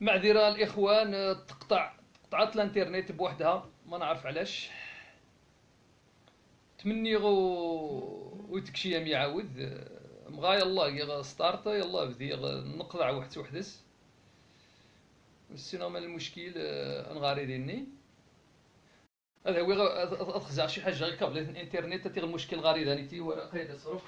معذره الاخوان آه، تقطع قطعت الانترنت بوحدها ما نعرف علاش تمني غو وتكشي يا يعاود آه، مغا يلا يغ ستارت يلا بدي نقلع وحد وحدس السينما المشكل آه، نغاري ديني هذا هو غ... اتخزع شي حاجه غير كابلات الانترنت تيغ المشكل غاري داني تي وقيد الصرف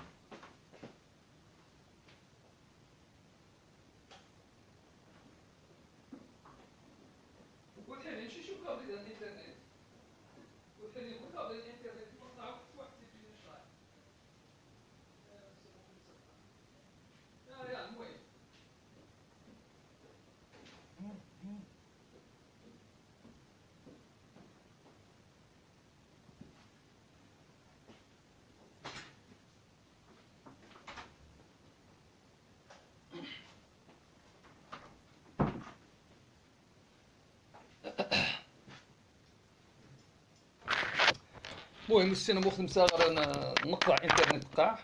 المهم السنة مخدم صاغر انا نقطع انترنت قاع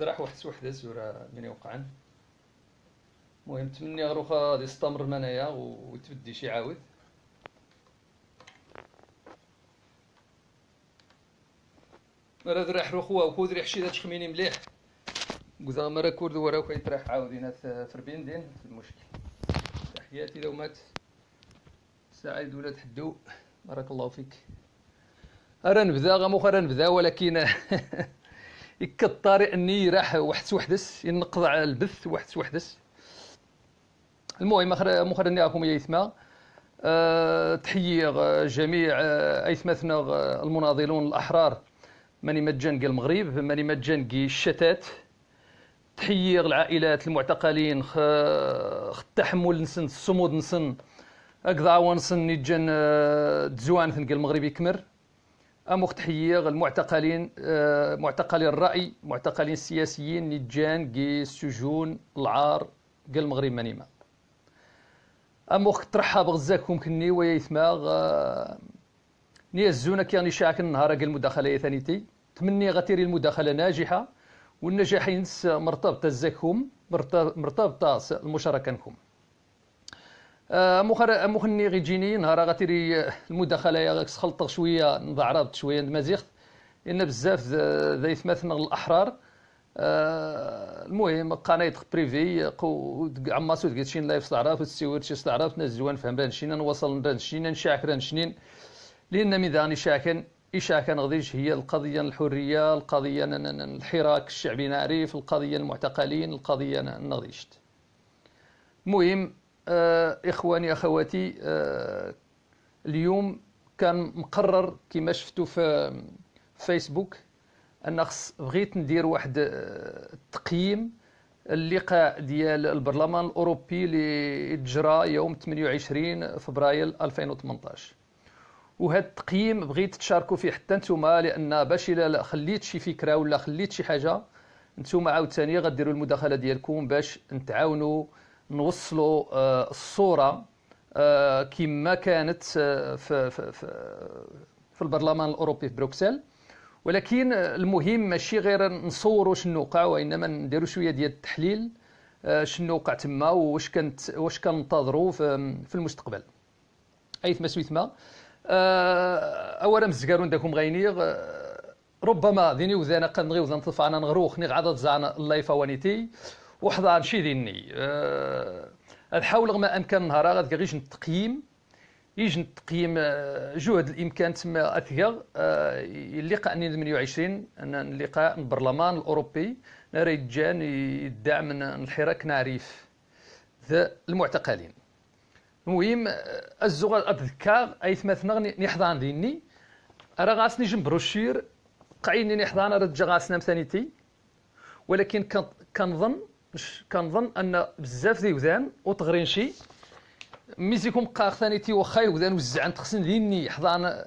راح واحد وحده زورا من وقعن المهم تمني غروخا غادي يستمر منايا ويتبدي شي عاود مراد راح روخوا وكود ريح شي تخميني مليح كذا مرا كورد ورا وكاي راح عاود هنا في ربين دين في المشكل تحياتي لو مات سعيد ولا تحدو بارك الله فيك راه نبدا غاموخ راه نبدا ولكن يك الطريق اني راح وحدس وحدس ينقض على البث وحدس وحدس المهم مخر اني راكم يثما أه تحيي جميع أه، ايثماثنا المناضلون الاحرار ماني مجان المغرب ماني مجان الشتات تحيي العائلات المعتقلين خ التحمل نسن الصمود نسن اكذا ونسن نجان أه، تزوان المغرب يكمر امختحيه المعتقلين آه، معتقلي الراي معتقلين السياسيين نجان آه، كي السجون العار كي المغرب مانيما اموخ ترحب غزاكم كني ويا يثماغ ني الزونا كي راني شاعك النهار قال المداخله يا ثانيتي تمني غتيري المداخله ناجحه والنجاحين مرتبطه زاكم مرتبطه المشاركه نكم آه، مخني غيجيني نهار غاتيري آه، المداخله يا خلطه شويه رابط شويه مزيغت ان بزاف ذايث مثلا الاحرار آه، المهم قنايت بريفي عما عماسو قلت شين لايف استعراف وتسيور شي استعراف ناس زوان فهم ران شين نوصل ران شين نشاك ران شنين لان من ذاني شاكن إشاكن غديش هي القضية الحرية القضية الحراك الشعبي نعرف القضية المعتقلين القضية نغديشت المهم آه، اخواني اخواتي آه، اليوم كان مقرر كما شفتوا في فيسبوك ان خص بغيت ندير واحد التقييم آه، اللقاء ديال البرلمان الاوروبي اللي تجرى يوم 28 فبراير 2018 وهذا التقييم بغيت تشاركوا فيه حتى نتوما لان باش الا خليت شي فكره ولا خليت شي حاجه نتوما عاوتاني غديروا المداخله ديالكم باش نتعاونوا نوصلوا آه، الصوره آه، كما كانت في, آه، في, في البرلمان الاوروبي في بروكسل ولكن المهم ماشي غير نصوروا شنو وقع وانما نديروا شويه ديال التحليل شنو وقع تما واش كانت واش كننتظروا في المستقبل ايثما سويتما اولا مزكارون داكم غينيغ ربما ذيني وذانا قنغي وذان طفعنا نغروخ نغ زعنا الله يفوانيتي وحضر شي ديني نحاول أه ما أمكن نهار غادي غيجي التقييم يجي التقييم أه، جهد الامكان تما اثيغ أه اللقاء 28 اللقاء البرلمان الاوروبي نريد جان يدعم الحراك نعريف ذا المعتقلين المهم أه، الزغال اتذكار اي ثمثنا نحضان ديني راه غاسني جنب بروشير قعيني نحضان راه جا غاسنا مثانيتي ولكن كنظن باش كنظن ان بزاف ديال تيودان وتغرينشي ميزيكم قاخ ثاني واخا يودان وزعان تخسن ديني حضان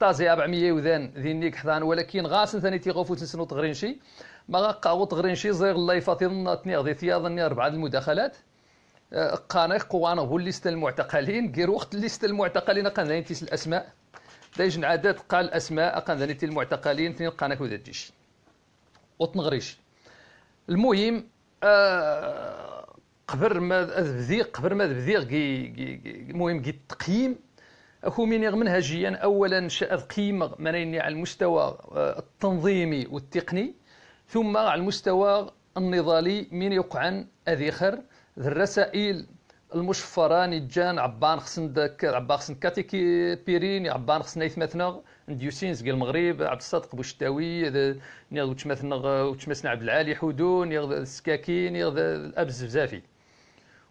طازي 400 يودان دينيك حضان ولكن غاسن ثاني تيغوفو تنسنو تغرينشي ما غاقاو تغرينشي زير الله يفاطي ظناتني غدي تياظني اربعه المداخلات أه، قانق قوانا هو ليست المعتقلين غير وقت ليست المعتقلين قان ثاني تيس الاسماء دايج عادات قال الاسماء قان ذاني المعتقلين ثاني قانك وذا تجيش وتنغريشي المهم آه، قبر ما ذبذي قبر ما بذيغ المهم كي التقييم اكو من منهجيا اولا شاء قيمة منين على المستوى آه، التنظيمي والتقني ثم على المستوى النضالي من يقعن اذيخر الرسائل المشفرة نجان عبان خصن عبان خصن كاتيكي بيرين عبان خصن يثمثنا ديوسينز ديال المغرب عبد الصادق بوشتاوي نيغ وتماثلنا وتماثلنا عبد العالي حدون نيغ السكاكي نيغ الابز بزافي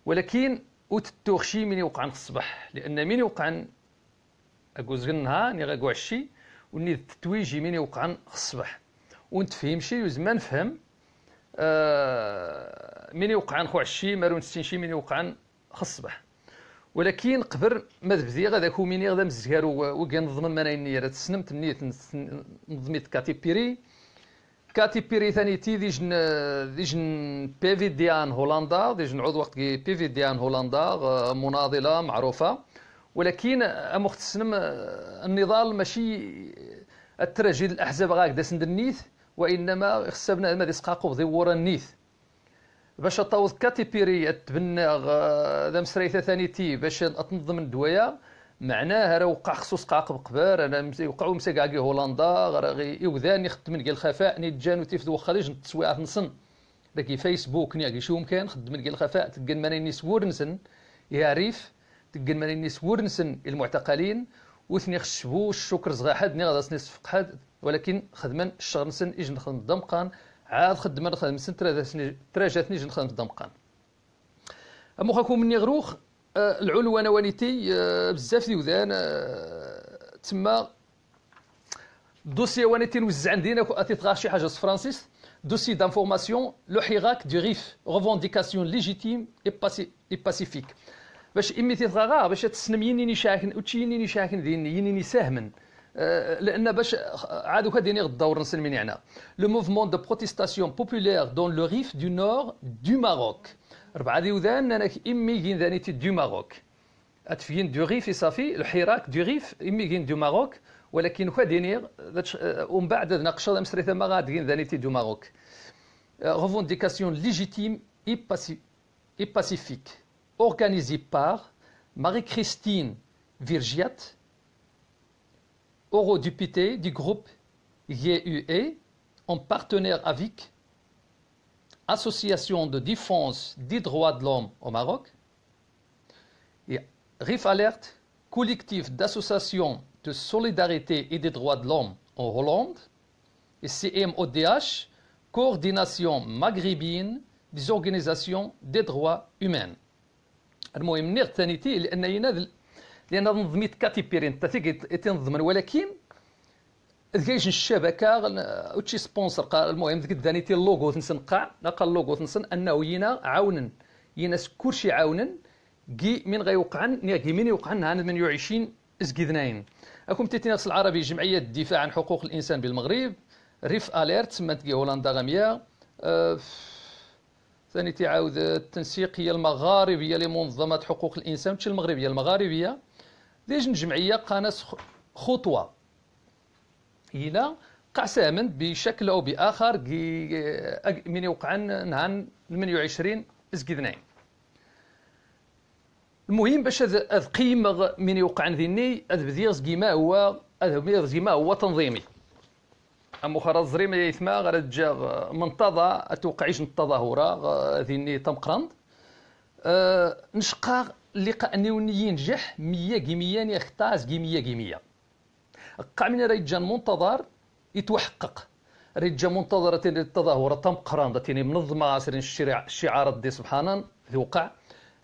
ولكن التوخشي من يوقع الصباح لان من يوقع اكوز النهار نيغ اكو عشي وني التتويجي من يوقع الصباح ونتفهمشي وزما نفهم آه من يوقع خو عشي مارون ستينشي من يوقع الصباح ولكن قبل ما تبدي هذاك كوميني غادا مزكار وكان نظمن اني راه تسنمت نيت نظميت كاتي بيري كاتي بيري ثاني تي ديجن ديجن بيفي ديان هولندا ديجن عود وقت بيفي ديان هولندا مناضله معروفه ولكن ام سنم آه، النضال ماشي آه، الترجي الاحزاب غاك داسند النيث وانما خصنا ما ديسقاقو بذي ورا النيث باش كاتي بيري تبنى هذا آه، مسريثه ثاني تي باش تنظم الدوايا معناه راه وقع خصوص قاع قبار انا وقعوا مسا كاع هولندا غير غي يوداني خدم كاع الخفاء ني جانو تيف دو خارج التسويعات نصن داك فيسبوك ني شو مكان خدم كاع الخفاء تكن ماني نسن يا ريف تكن ماني نيس نسن المعتقلين وثني خشبو الشكر صغا حد ني غادا صفق حد ولكن خدمن الشغل نسن اجن خدم ضمقان عاد خدمه نخدم سن ترا جاتني جي نخدم في الدمقان اما خاكم مني غروخ آه، العلو انا وانيتي آه، بزاف ودان آه، تما دوسي وانيتي نوزع عندنا اتيتغار شي حاجه فرانسيس دوسي دانفورماسيون لو حراك دو غيف غوفونديكاسيون ليجيتيم اي باسيفيك باش إمي تيتغاغا باش تسنم ينيني شاكن وتشي ينيني شاكن ديني ينيني ساهمن آه، لان باش آه، عاد كديني الدور نسلمين هنا لو موفمون دو بروتيستاسيون بوبولير دون لو ريف دو نور دو ماروك ربعه ديوذان انا امي كين ذانيتي دو ماروك اتفين دو ريف صافي الحراك دو ريف امي كين دو ماروك ولكن دينير آه، ومن بعد هذا مسري ثما غادي ذانيتي دو ماروك revendication ليجيتيم اي باسيفيك اورغانيزي بار ماري كريستين فيرجيات eurodéputé du groupe GUE, en partenaire avec Association de défense des droits de l'homme au Maroc et RIF Alert, collectif d'associations de solidarité et des droits de l'homme en Hollande, et CMODH, coordination maghrébine des organisations des droits humains. لان تنظيميه كاتيبيرين حتى تينظمن ولكن كاينش الشبكه وتشي سبونسر قال المهم ذيك داني تي اللوغو تنسنقع قال اللوغو تنسن انه ينا عاونن يناس كلشي عاونن كي من غيوقعن كي من يوقعن هان من يعيشين زكيدناين اكم تيتيناس العربي جمعيه الدفاع عن حقوق الانسان بالمغرب ريف اليرت سمات كي هولندا غاميه أه، ثاني تعاود التنسيقيه المغاربيه لمنظمه حقوق الانسان ماشي المغربيه المغاربيه ليش الجمعية قانس خطوة إلى سامن بشكل أو بآخر من يوقع نهار 28 زكيدناين المهم باش هذا قيم من يوقع ذيني هذا بدي ما هو هذا بدي ما هو تنظيمي أما خرج زريمة يثما غير جا منتظى توقعيش التظاهرة ذيني تمقرند أه نشقى اللقاء نيوني ينجح 100 جيميا يختاز جيمية جيمية قاع من ريت منتظر يتوحقق ريت منتظرة التظاهرة تم قران تيني منظمة سيرين الشعارات دي سبحانا توقع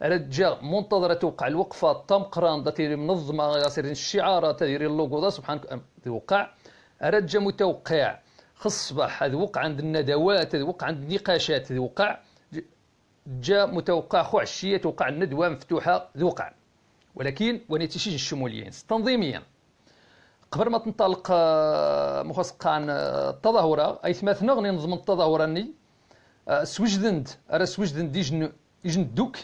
وقع جا منتظرة توقع الوقفة تم قران تيني منظمة سيرين الشعارات تيري اللوغو ده سبحان توقع وقع جا متوقع خص الصباح هذا وقع عند الندوات هذا وقع عند النقاشات هذا وقع جا متوقع خو عشية توقع الندوة مفتوحة ذوقع ولكن ونتيجة الشموليين تنظيميا قبل ما تنطلق آه، مخصقان آه، التظاهرة أي ثماثنا غني نظم التظاهرة ني آه، سوجدند أرى سوجدند يجن يجن دوك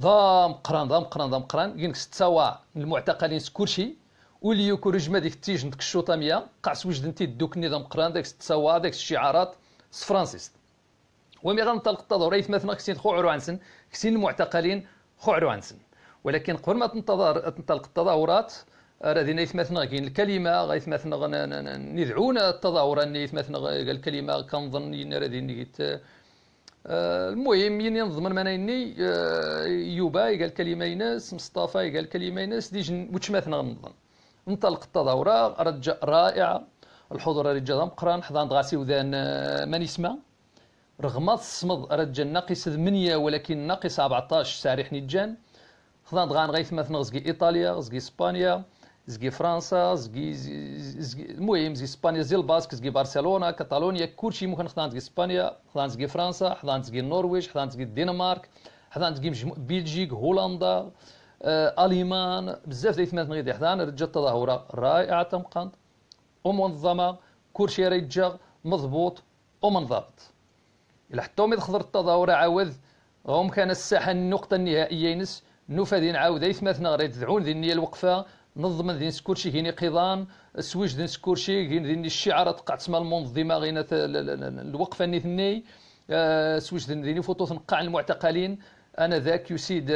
ضام قران ضام قران ضام قران ينك ستساوى المعتقلين سكورشي ولي يكون ما ديك تيجن ديك الشوطامية قاع سوجدند دوك نظام قران ديك ستساوى ديك الشعارات سفرانسيست ومي غنطلق التظاهر مثلا كسين خو عنسن كسين المعتقلين خو عنسن ولكن قبل ما تنتظر تنطلق التظاهرات الذين يثمثنا كاين الكلمه غيثمثنا ندعون التظاهر ان يثمثنا الكلمه كنظن ان الذين آه، المهم ين نضمن من اني يوبا قال كلمه يناس مصطفى قال كلمه يناس ديج وتشمثنا نظن انطلق التظاهره رجاء رائعه الحضور رجال مقران حضان غاسي وذان آه، من يسمع رغم الصمد رجا ناقص 8 ولكن ناقص 14 ساريح نجان خضان دغان غيث مثلا زكي ايطاليا زكي اسبانيا زكي فرنسا زكي المهم زكي اسبانيا زي الباسك زكي برشلونه كاتالونيا كلشي ممكن خضان زكي اسبانيا خضان زكي فرنسا خضان زكي النرويج خضان زكي الدنمارك خضان زكي بلجيك هولندا آه، المان بزاف ديال ثمان غيدي حضان رجا تظاهره رائعه تمقنط ومنظمه كلشي رجا مضبوط ومنضبط إلا حتى ميد خضر التظاهر عاود غوم كان الساحة النقطة النهائية ينس نوفا نعاود اي يثمثنا غير تدعون ذي النية الوقفة نظم ذي سكورشي هيني قضان سويج ذي سكورشي هين ذي الشعار تقع تسمى المنظمة غينا الوقفة ني ثني آه، سويج ذي فوتو تنقع المعتقلين أنا ذاك يسيد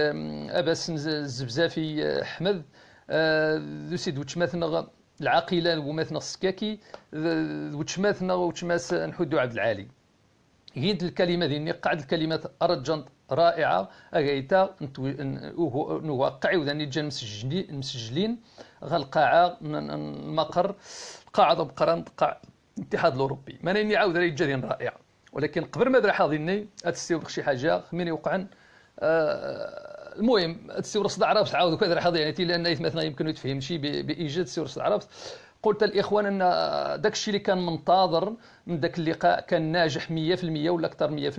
أباس الزبزافي آه، احمد يسيد آه، وتشمثنا العاقلة وماثنا السكاكي وتشمثنا وتشماس نحدو عبد العالي هيد الكلمه ديني قعد الكلمات ارجنت رائعه اغيتا نوقع وذاني جا مسجلين مسجلين غالقاعه المقر قاعده بقران قاع الاتحاد الاوروبي ماني عاود راه جا رائعه ولكن قبل ما درا حاضيني تستورق شي حاجه من يوقع آه المهم تستورق صدع عرفت عاود كذا حاضيني لان مثلا يمكن يتفهم شي بايجاد تستورق صدع عرفت قلت للاخوان ان داك الشيء اللي كان منتظر من ذاك اللقاء كان ناجح 100% ولا اكثر 100%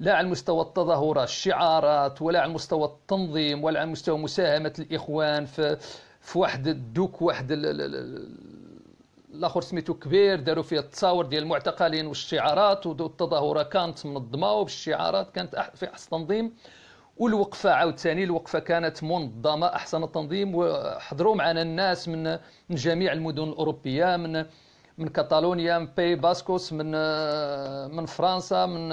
لا على مستوى التظاهرات الشعارات ولا على مستوى التنظيم ولا على مستوى مساهمه الاخوان في في واحد الدوك واحد الاخر سميتو كبير داروا فيه التصاور ديال المعتقلين والشعارات والتظاهره كانت منظمه وبالشعارات كانت في احسن تنظيم والوقفه عاوتاني الوقفه كانت منظمه احسن التنظيم وحضروا معنا الناس من من جميع المدن الاوروبيه من من كاتالونيا من باي باسكوس من من فرنسا من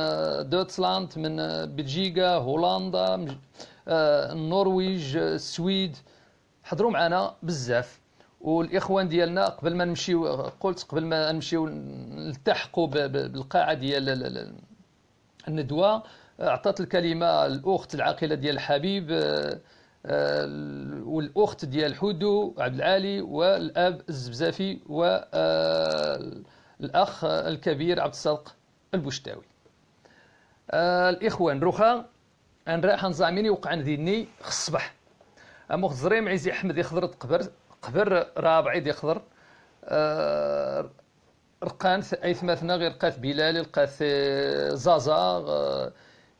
دوتسلاند من بلجيكا هولندا آه، النرويج السويد حضروا معنا بزاف والاخوان ديالنا قبل ما نمشيو قلت قبل ما نمشيو نلتحقوا بالقاعه ديال الندوه اعطت الكلمه الاخت العاقله ديال الحبيب آه، آه، والاخت ديال حدو عبد العالي والاب الزبزافي والاخ آه، الكبير عبد الصادق البشتاوي الاخوان رخا انراح نزاميني وقعن ذيني خصبح امو خزريم عزي احمد يخضر قبر قبر رابعي يخضر خضر أه رقان غير قاث بلال قاث زازا أه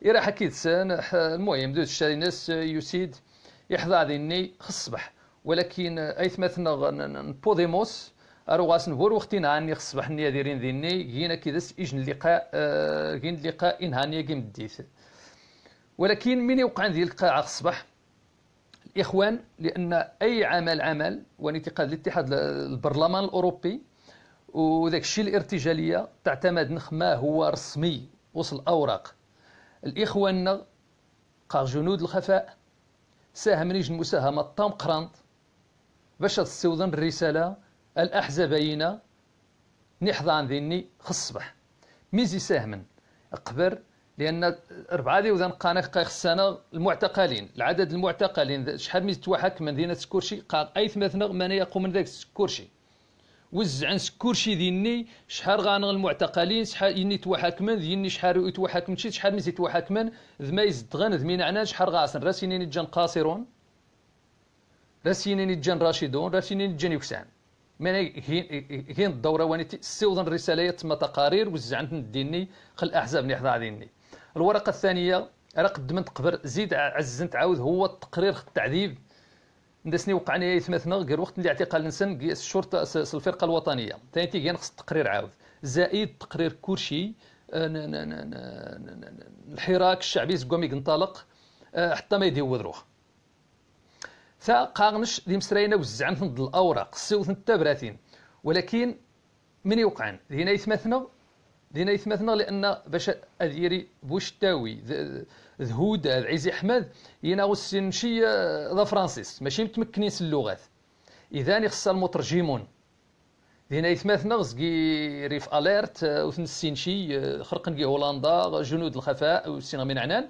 إلا حكيت سان المهم دوز الشاري ناس آه، يسيد يحظى ذيني خص الصبح ولكن أيث مثلا نبوديموس أروغاس نبور وختي نعني خص الصبح نيا ديرين ذيني جينا كيدس إجن اللقاء جين آه، اللقاء إنهانية جيم ديث ولكن من يوقع ذي القاعة الصبح الإخوان لأن أي عمل عمل وانتقاد الاتحاد البرلمان الأوروبي وذاك الشيء الارتجالية تعتمد نخ ما هو رسمي وصل أوراق الإخواننا قار جنود الخفاء ساهم نيج المساهمة الطام قرانت باش تستوضن الرسالة الأحزابينا نحضان ذيني خص الصبح ميزي ساهمن قبر لان اربعه ذي وذن قانا خصنا المعتقلين العدد المعتقلين شحال من توحك من ذينا سكورشي قال اي ثمثنا من يقوم من ذاك سكورشي وزع كلشي ديني شحال غانغ المعتقلين شحال يني توحاكمن ديني شحال شي شحال مزيت توحاكمن ذما يزدغن ذما نعنان شحال غاسن راسينين جان قاصرون راسينين جان راشدون راسينين جان يكسان من هين الدوره واني سيوضن الرساله تما تقارير وزعنت ديني خل الاحزاب اللي حضا ديني الورقه الثانيه راه قدمت قبر زيد عزنت عاود هو التقرير التعذيب ندسني وقعنا يتمثنا غير وقت اللي اعتقال نسن الشرطه الفرقه الوطنيه ثاني تيجي نقص التقرير عاود زائد تقرير كورشي آه، الحراك الشعبي زكومي انطلق آه، حتى ما يديو روح ثا قاغنش دي مسرينا وزعمت ضد الاوراق سوت التبراتين ولكن من يوقعن هنا يتمثنا دينا يثمثنا لان باش اديري بوشتاوي ذهود عزي احمد ينا شي آه، ذا فرانسيس ماشي متمكنين اللغات اذا خص المترجمون دينا يثمثنا غزكي ريف اليرت آه، وثنسين شي آه، خرقن كي هولندا جنود الخفاء والسينا من عنان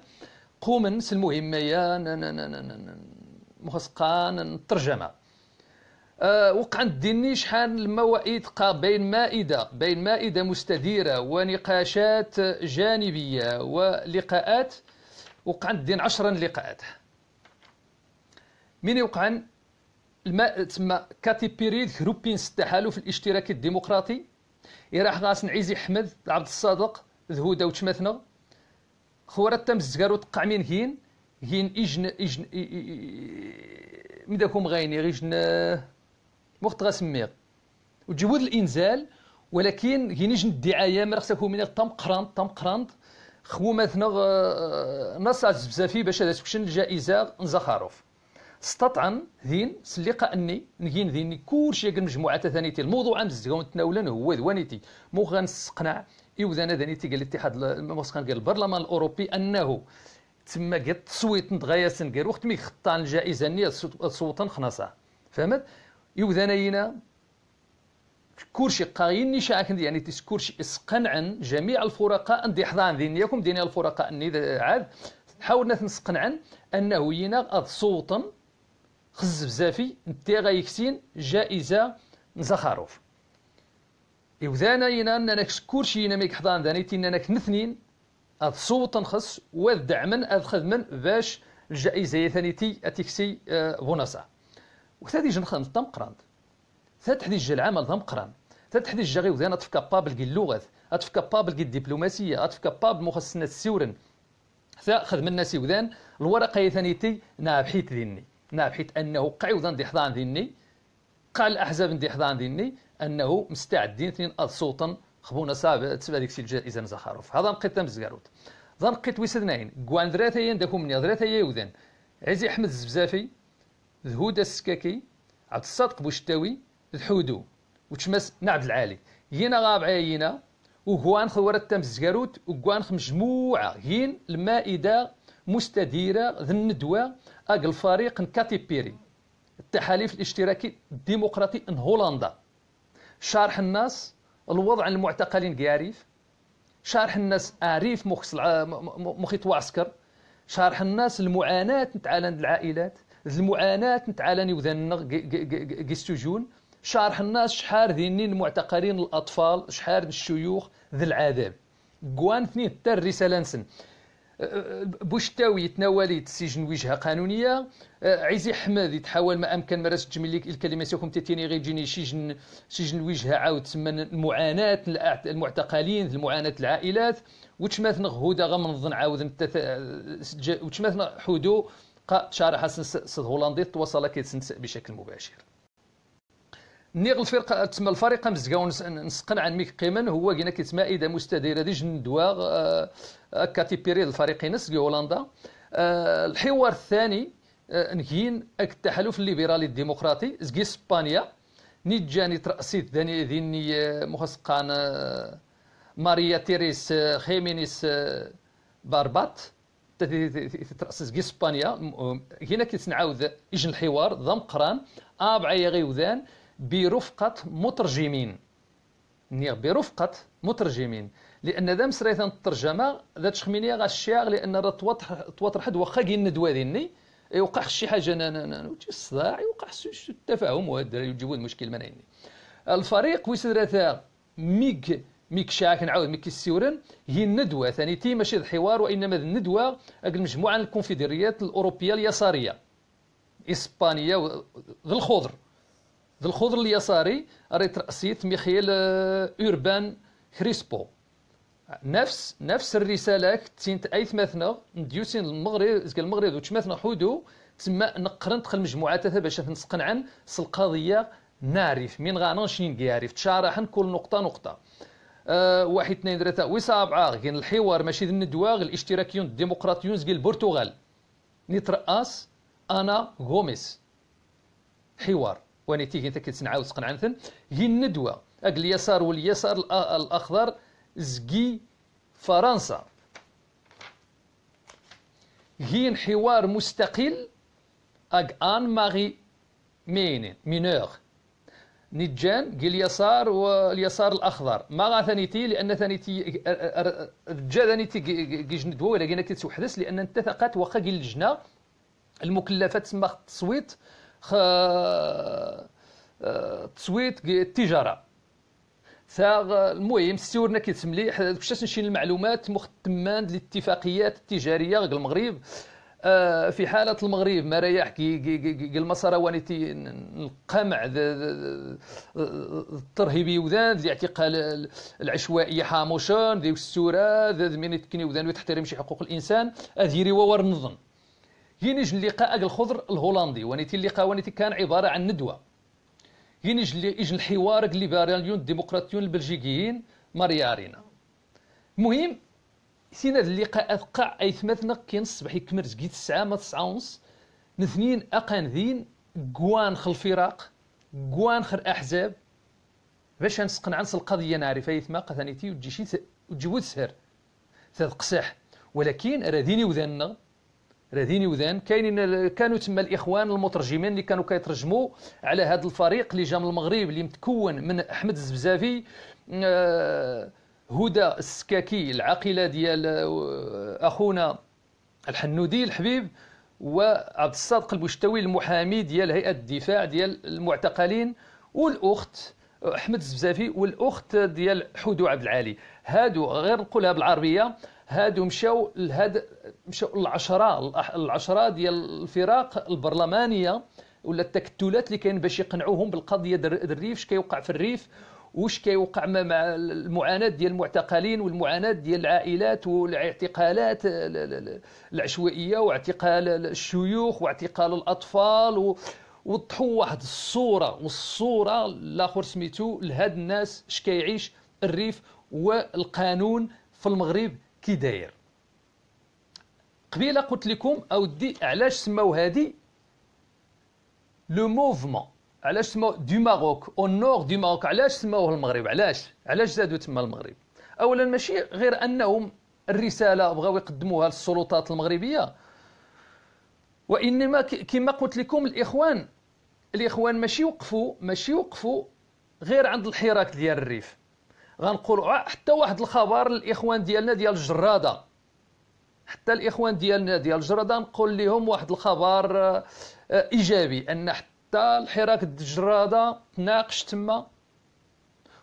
قومن المهمه مخصقان الترجمه وقع الديني شحال المواعيد بين مائدة بين مائدة مستديرة ونقاشات جانبية ولقاءات وقع الدين 10 لقاءات من يوقعن الما تسمى بيريد جروبين التحالف الاشتراكي الديمقراطي يراح غاس نعيزي احمد عبد الصادق ذهوده وتشمثنا خورا تمزكارو تقع من هين هين إجن إجن مداكم غايني غيجن وقت غسميغ وتجيبو الانزال ولكن كينيش الدعايه ما خصك من طم قران طم قران خو مثلا آه، آه، نص بزافي باش هذا سكشن الجائزه نزخاروف استطعن ذين سليقة أني نجين ذين كلشي شيء مجموعة ثانيتي الموضوع مزيان متناولا هو ذوانيتي مو غنسقنع ذانا ذانيتي قال الاتحاد الموسقان قال البرلمان الأوروبي أنه تما قد تصويت نتغياسن قال وقت مي خطان الجائزة اني صوتا خناصة فهمت يوذنينا كورشي قاين نشاك يعني تسكورشي اسقنعن جميع الفرقاء اندي حضان ذينيكم ديني الفرقاء اني عاد حاولنا نسقنعن انه ينا اض صوتا خز بزافي نتي غيكسين جائزه نزخروف يوذانا ينا اننا كورشي ينا ميك حضان ذاني تينا نثنين اض صوتا خص واذ دعما اذ خدمن باش الجائزه ثانيتي اتيكسي آه، بونصا وثادي جنخان تم قران ثاد جل عمل تم قران ثاد حديث جغي وذانا تفكا بابل كي اللغات اتفكا بابل كي الدبلوماسيه اتفكا بابل مخصنا السورن ثا من ناسي وذان الورقه ثانيتي نا بحيت ذني نا بحيت انه قعي وذان دي حضان ذيني قال الاحزاب دي حضان ذيني انه مستعدين ثنين اصوتا خبونا صاب تسبع ديك سي الجائزه نزخاروف هذا نقيت تم زكاروت ذا نقيت ويسدناين كوان ذراثيين داكم من ذراثيين وذان عزي احمد الزبزافي ذهود هدى السكاكي عبد الصادق بوشتاوي الحودو وتشمس نعبد العالي ينا غاب عينا وغوان خورة تام الزكاروت وكوان مجموعة هين المائدة مستديرة ذي الندوة أق الفريق كاتي بيري التحالف الاشتراكي الديمقراطي ان هولندا شارح الناس الوضع المعتقلين قاريف شارح الناس اريف مخ مخي شارح الناس المعاناة نتاع العائلات المعاناة نتعالى وذنا كي السجون شارح الناس شحال ذينين المعتقلين الأطفال شحال الشيوخ ذي العذاب كوان ثنين تا الرسالة نسن أه، أه، بوشتاوي يتناولي السجن وجهه قانونيه أه، عزي حمادي يتحاول ما امكن مارس تجمل الكلمه سيكون تتيني غير جيني سجن سجن وجهه عاود تسمى المعاناه المعتقلين المعاناه العائلات وتشماثن غهوده غمنظن عاود وتشماثن حدو قا شارع حسن سد هولندي تواصل كيتسنت بشكل مباشر نيغ الفرقه تسمى الفريق مزقاو نسقن عن ميك قيمن هو كينا كيتسمى اذا مستديره ديج ندواغ هكا آه، آه، تيبيري الفريقين سكي هولندا آه، الحوار الثاني نكين اك التحالف الليبرالي الديمقراطي زكي اسبانيا نيجاني ترأسيت داني ديني مخسقان ماريا تيريس خيمينيس باربات تترأسس اسبانيا هنا كيتنعاود اجن الحوار ضم قران ابعي يغيوذان برفقه مترجمين نير برفقه مترجمين لان ذا مسريت الترجمه ذا تشخمينيا غا الشعر لان راه توطر توطر حد واخا كاين الندوه ديالني يوقع شي حاجه انا الصداع يوقع التفاهم وهذا يجيبون مشكل من عيني الفريق ويسدرا ميغ ميك شاك نعاود ميك السورن هي الندوه ثاني تي ماشي الحوار وانما الندوه هاد المجموعه الكونفدراليات الاوروبيه اليساريه اسبانيه ذو الخضر ذو الخضر اليساري راه تراسيت ميخيل آه، اوربان كريسبو نفس نفس الرساله تسين ايث مثنى نديوسين المغرب زكا المغرب وتشماثنا حدو تما نقرن تخل مجموعات باش نسقن عن القضيه نعرف من غانون شنين تشارحن كل نقطه نقطه واحد اثنين ثلاثه وسابعة كاين الحوار ماشي الندوه الاشتراكيون الديمقراطيون ديال البرتغال نترأس انا غوميس حوار واني تيجي انت تقنع قنعنثن هي الندوه اك اليسار واليسار الاخضر زكي فرنسا هي حوار مستقل اك ان ماري مينين مينور نجان قال اليسار واليسار الاخضر ما غا ثانيتي لان ثانيتي رجا ثانيتي كيج ندوا ولا كاين كيتوحدس لان انت ثقات واخا قال اللجنه المكلفه تسمى التصويت خ... التصويت التجاره ثاغ المهم ستورنا كيتسملي باش نشيل المعلومات مختمان للاتفاقيات التجاريه غير المغرب آه، في حالة المغرب ما رايح كي كي المسار وانيتي القمع الترهيبي وذان ذي اعتقال العشوائية حاموشان ذي السورة ذي من تكني وذان وتحترم شي حقوق الإنسان أذيري وور نظن ينج اللقاء الخضر الهولندي وانيتي اللقاء وانيتي كان عبارة عن ندوة ينج يجي الحوار الليبراليون الديمقراطيون البلجيكيين ماريارينا المهم سين هاد اللقاءات قاع ايثماتنا كاين الصباح يكمل زكيت الساعه ما تسعة ونص نثنين اقان ذين كوان خل الفراق كوان خر احزاب باش نسقن عنص القضيه نعرف ايثما ثانيتي وتجي شي وتجي تسهر قساح ولكن راذيني وذاننا ديني وذان كاينين كانوا تما الاخوان المترجمين اللي كانوا كيترجموا على هذا الفريق اللي جا من المغرب اللي متكون من احمد الزبزافي آه هدى السكاكي العاقله ديال آه، اخونا الحنودي الحبيب وعبد الصادق البشتوي المحامي ديال هيئه الدفاع ديال المعتقلين والاخت آه، احمد الزبزافي والاخت ديال حدو عبد العالي هادو غير نقولها بالعربيه هادو مشاو لهاد مشاو العشره العشره ديال الفرق البرلمانيه ولا التكتلات اللي كاين باش يقنعوهم بالقضيه ديال الريف اش كيوقع في الريف واش كيوقع مع المعاناه ديال المعتقلين والمعاناه ديال العائلات والاعتقالات العشوائيه واعتقال الشيوخ واعتقال الاطفال وضحوا واحد الصوره والصوره الاخر سميتو لهاد الناس اش كيعيش الريف والقانون في المغرب كي داير قبيله قلت لكم اودي علاش سماو هادي لو موفمون علاش سموه دي ماروك او نور دي ماروك علاش سموه المغرب علاش علاش زادوا تما المغرب اولا ماشي غير انهم الرساله بغاو يقدموها للسلطات المغربيه وانما كما قلت لكم الاخوان الاخوان ماشي وقفوا ماشي وقفوا غير عند الحراك ديال الريف غنقول حتى واحد الخبر للاخوان ديالنا ديال الجراده حتى الاخوان ديالنا ديال الجراده نقول لهم واحد الخبر آه، ايجابي ان حتى حتى الحراك الجراده تناقش تما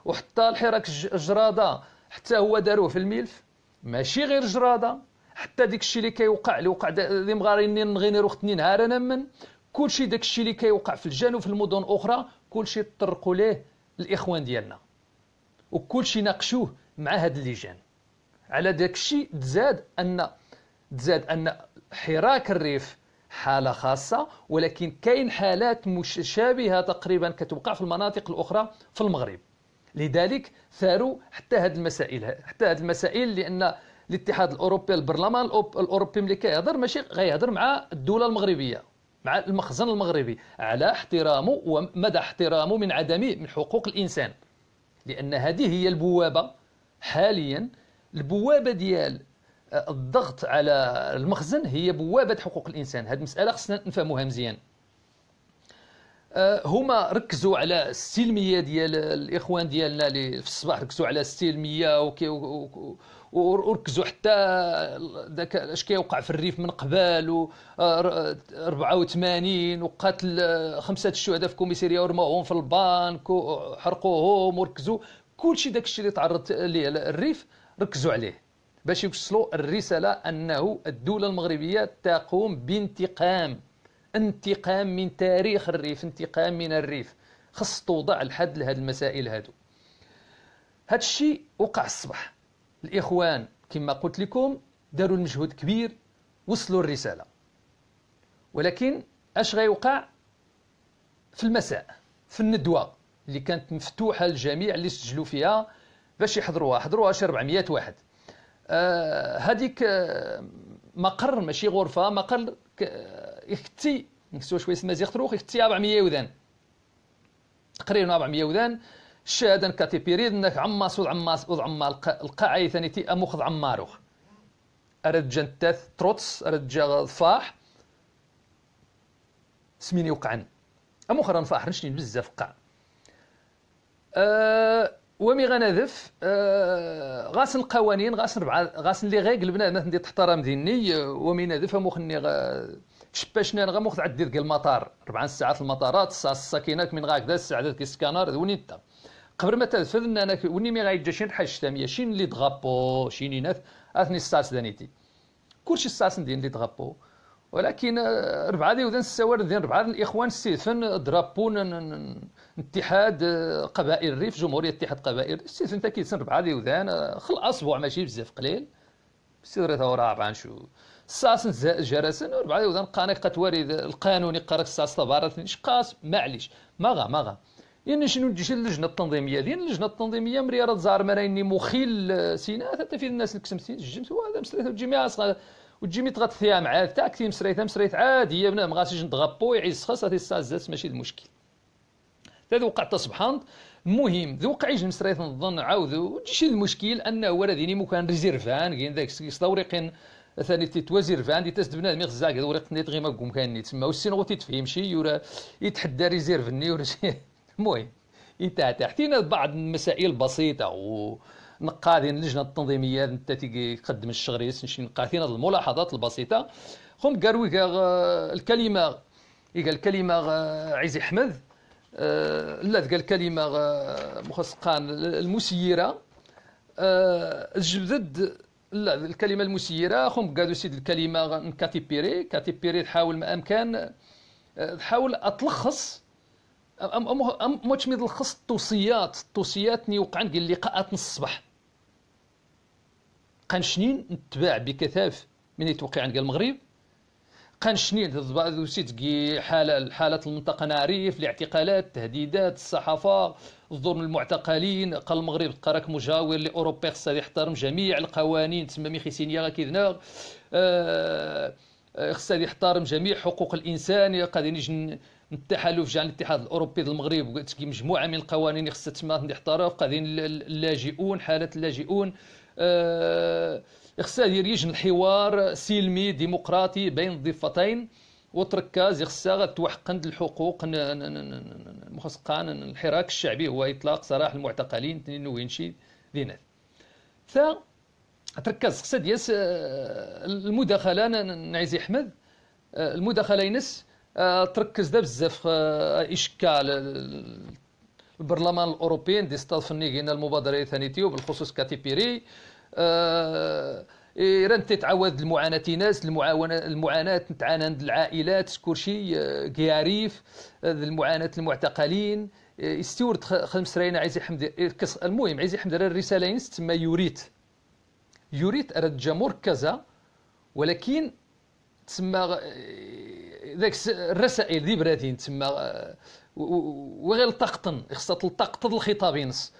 وحتى الحراك الجراده حتى هو داروه في الملف ماشي غير جراده حتى داك الشيء اللي كيوقع اللي وقع اللي مغاريني نغيني وقتني نهار انا من كلشي داك الشيء اللي كيوقع في الجنوب في المدن الاخرى كلشي تطرقوا ليه الاخوان ديالنا وكلشي ناقشوه مع هاد اللجان على داك الشيء تزاد ان تزاد ان حراك الريف حاله خاصه ولكن كاين حالات مشابهه تقريبا كتوقع في المناطق الاخرى في المغرب لذلك ثاروا حتى هذه المسائل حتى هذه المسائل لان الاتحاد الاوروبي البرلمان الاوروبي ملي كيهضر ماشي غيهضر مع الدوله المغربيه مع المخزن المغربي على احترامه ومدى احترامه من عدم من حقوق الانسان لان هذه هي البوابه حاليا البوابه ديال الضغط على المخزن هي بوابه حقوق الانسان هذه المساله خصنا نفهموها مزيان أه، هما ركزوا على السلميه ديال الاخوان ديالنا اللي في الصباح ركزوا على السلميه وركزوا حتى ذاك اش كيوقع في الريف من قبل و 84 أه، وقتل خمسه الشهداء في كوميسيريا ورماوهم في البنك وحرقوهم وركزوا كل شيء داك الشيء اللي تعرض ليه الريف ركزوا عليه باش يوصلوا الرسالة أنه الدولة المغربية تقوم بانتقام انتقام من تاريخ الريف انتقام من الريف خص توضع الحد لهذه المسائل هادو هذا الشيء وقع الصبح الإخوان كما قلت لكم داروا المجهود كبير وصلوا الرسالة ولكن اش غيوقع في المساء في الندوة اللي كانت مفتوحة للجميع اللي سجلوا فيها باش يحضروها حضروها شي 400 واحد آه، هذيك آه، مقر ماشي غرفه مقر اختي آه، نسوا شويه سما زيغ تروخ اختي 400 وذان تقريبا 400 وذان شهادة كاتي بيريد انك عماس وض عماس وض عمار القاعي ثاني تي اموخذ عماروخ ارد جا تاث تروتس ارد جا فاح سميني وقعن اموخر فاح رشني بزاف قاع أه ومي غنادف آه غاسن قوانين غاسن ربعه غاسن لي غيقل بنادم مثلا تحترم ديني آه، ومي نادف مخني شباشنا غا مخذ عدي ديال المطار ربع ساعات المطارات الساعه الساكنه من غاك ذا الساعه ديال السكانر وني انت قبل ما تنفذ انا وني مي غايجا شي حاجه شتاميه شي اللي دغابو شي نيناث اثني الساعه دانيتي كلشي الساعه ندير اللي دغابو ولكن آه، ربعه ديال السوارد ذين ربعه الاخوان سيثن آه، درابون اتحاد آه، قبائل الريف جمهوريه اتحاد قبائل تاكيد سن ربعه ديال ودان خل اصبع ماشي بزاف قليل سيدري وراء ربعه نشو الساس جرسن ربعه ديال ودان قانق قتواري القانوني قرق الساس تبارت شقاس معليش مغا ماغا يعني شنو تجي اللجنه التنظيميه ديال اللجنه التنظيميه مري زار مرايني مخيل سيناء حتى في الناس اللي كسمتي جمت مسلسل جميع وتجي مي تغط فيها معاه تاعك تيم مسريتها مسريت عاديه بنادم غاسيش نتغبو يعيس خاص غادي الزاس ماشي المشكل تا وقع تا سبحان المهم ذو قعيج مسريت نظن وتجي شي المشكل انه هو مو مكان ريزيرفان كاين ذاك وريقين ثاني تيتوازير فان دي تسد بنادم يخزاك وريق نيت ما كوم كان نيت تما والسينغو غوتي تفهم شي يورا يتحدى ريزيرفني ولا شي المهم يتاع تحتينا بعض المسائل بسيطه و نقادين اللجنه التنظيميه انت تيقدم الشغريس نشي نقادين هذه الملاحظات البسيطه خم قالوا آه، الكلمه قال الكلمه آه، عز احمد آه، لا قال الكلمه مخصقان المسيره جبدت لا الكلمه المسيره خم قالوا سيد الكلمه كاتيبيري كاتيبيري تحاول ما امكان تحاول اتلخص ام ام ام ملخص التوصيات التوصيات اللي وقعن ديال اللقاءات الصباح قان شنين نتباع بكثاف من يتوقع عند المغرب قان شنين ضد كي حالة حالة المنطقة نعرف الاعتقالات التهديدات الصحافة الظلم المعتقلين قال المغرب قراك مجاور لأوروبا خصها يحترم جميع القوانين تسمى ميخيسينيا خيسينيا كيدنا آه خصها آه، يحترم جميع حقوق الانسان غادي نجي التحالف جان الاتحاد الاوروبي للمغرب مجموعه من القوانين خصها تسمى تحترف قادين اللاجئون حاله اللاجئون آه، خصها يريج الحوار سلمي ديمقراطي بين الضفتين وتركز خصها توحقن الحقوق مخصقان الحراك الشعبي هو اطلاق سراح المعتقلين نوينشي دينات ثا تركز خصها دياس آه، المداخله نعيز احمد آه، المداخله ينس تركز ده بزاف اشكال البرلمان الاوروبي دي استضفني المبادره ثانيتي وبالخصوص كاتيبيري آه، ايران تتعاود المعاناه ناس المعاونه المعاناه تعانى العائلات كلشي آه، كياريف المعاناه المعتقلين استورد آه، خمس راينا عايز يحمد المهم عايز يحمد الرساله ينس تسمى يوريت يوريت راه جا مركزه ولكن تسمى ذاك الرسائل دي برادين تسمى وغير التقطن خصها تلتقط الخطاب ينس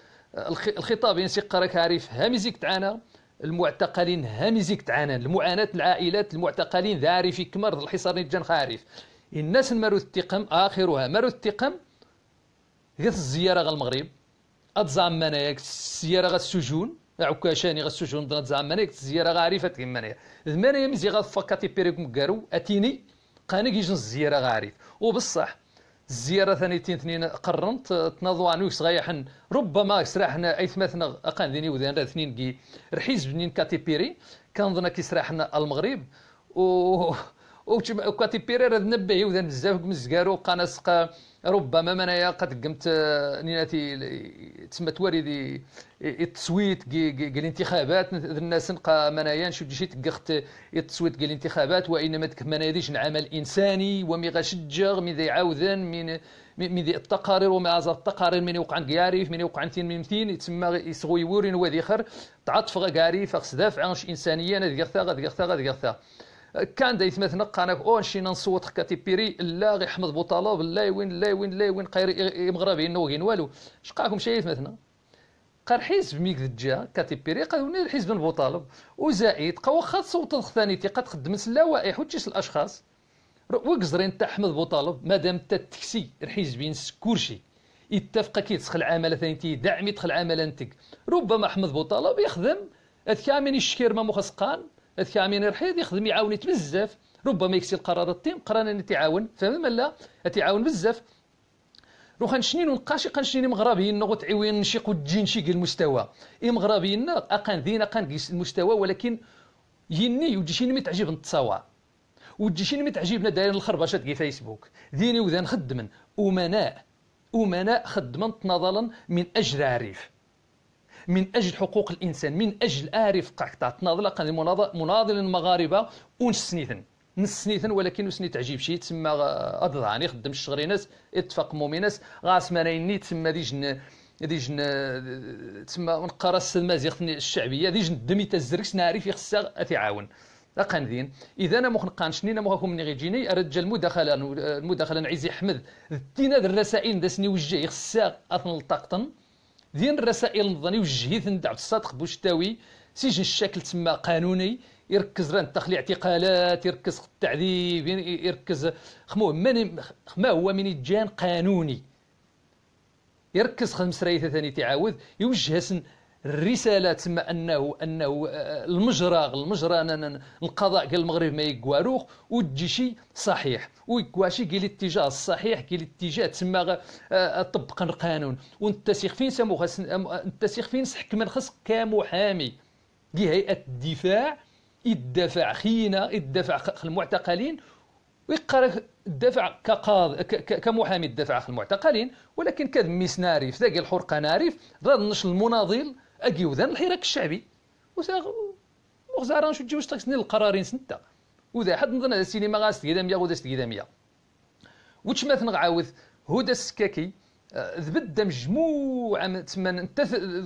الخطاب ينسيق قراك عارف هامزيك تعانى المعتقلين هامزيك تعانى المعاناة العائلات المعتقلين ذاري في كمر الحصار نجان خارف الناس الماروث التقم آخرها ماروث التقم غير الزيارة غا المغرب أتزعم منايا السيارة غا السجون عكاشاني غا السجون أتزعم منايا الزيارة غا عارفة منايا منايا مزي غا فكاتي بيريك مكارو أتيني قاني كيجن الزيارة غا عارف وبصح الزياره ثاني تين اثنين قرنت تنظوا عنوس غايحن ربما سراحنا ايثماثنا اقان ذيني راه اثنين كي رحيز بنين كاتي بيري كان ظنك كيسراحنا المغرب و وكاتي بيري راه نبي وذان بزاف مزكارو قناصقه ربما منايا قد قمت آه، نيناتي تسمى توريدي آه، التصويت قال الانتخابات الناس نقى منايا نشد شي تقخت آه، التصويت قال الانتخابات وانما ديك منايا ديش عمل انساني ومي غشجغ من ذي عاوذن من من ذي التقارير ومع التقارير من يوقع كاريف من يوقع نتين من تسمى يتسمى يسغو يورين وذي خر تعطف غاريف خص دافع انسانيا ذي غثا غثا غثا كان دايت مثلا قانا او شينا نصوت كاتي بيري لا غير حمد بوطالوب لا وين لا وين لا وين قاري مغربي نوغين والو شقاكم شايف مثلا قال حزب ميك دجا كاتيبيري قال وين الحزب بوطالوب وزائد قا واخا تصوت ثاني تي قد اللوائح وتشيس الاشخاص وقزرين تاع حمد بوطالب مادام تا التكسي الحزبين كلشي يتفق كي تدخل العمل ثاني تي دعم يدخل عمله انتك ربما حمد بوطالوب يخدم هاد كامل الشكير ما مخصقان هذاك عامين رحيض يخدم يعاون بزاف ربما يكسي القرار التيم قرانا تعاون فهم لا تعاون بزاف روح خنشني ونقاشي قنشني مغربيين نغوت عوين نشيق وتجي نشيق شي المستوى اي مغربيين اقان ذين اقان قيس المستوى ولكن يني وجيشين متعجب نتصاوى وجيشين متعجبنا دايرين الخربشات في فيسبوك ديني وذا نخدمن امناء امناء خدمن تناضلا من اجل عريف من أجل حقوق الإنسان من أجل آرف قعقطة تناضل يعني مناضل المغاربة ونسنيثن نسنيثن ولكن نسني تعجيب شي تما اضعاني خدم الشغري ناس اتفق مومي ناس غاس نيت تما ديجن ديجن تما نقرس المازيغ الشعبيه ديجن الدمي تزركش نعرف يخصها اتعاون أقندين إذا أنا مخنقان شنين مخاكم من غيجيني أرجى المداخلة المداخلة نعيزي أحمد دينا الرسائل دا سني وجي خصها أثن طاقطن ديال الرسائل النظريه وجهيت عبد الصادق بوشتاوي سجن الشكل تما قانوني يركز راه دخل اعتقالات يركز التعذيب يركز خمو المهم ما هو من الجان قانوني يركز خمس رايته ثاني تعاود يوجه سن الرساله تسمى انه انه آه، المجرى المجرى القضاء ديال المغرب ما يكواروخ وتجي شي صحيح ويكواشي كي الاتجاه الصحيح كي الاتجاه تسمى آه، طبقا القانون ونتسخ فين سمو نتسخ فين من خص كمحامي دي هيئه الدفاع يدافع خينا يدافع المعتقلين ويقرا الدفع كقاض كمحامي الدفع المعتقلين ولكن كاد ميسناريف ذاك الحرقه ناريف راه المناضل اكيوذان الحراك الشعبي وساغ شو تجي واش تاكسني القرارين سنتا وذا حد نظن هذا السينما غاس تقيدامية وذا ميا وش مثلا غعاود هدى السكاكي آه، ذبد مجموعة تما انت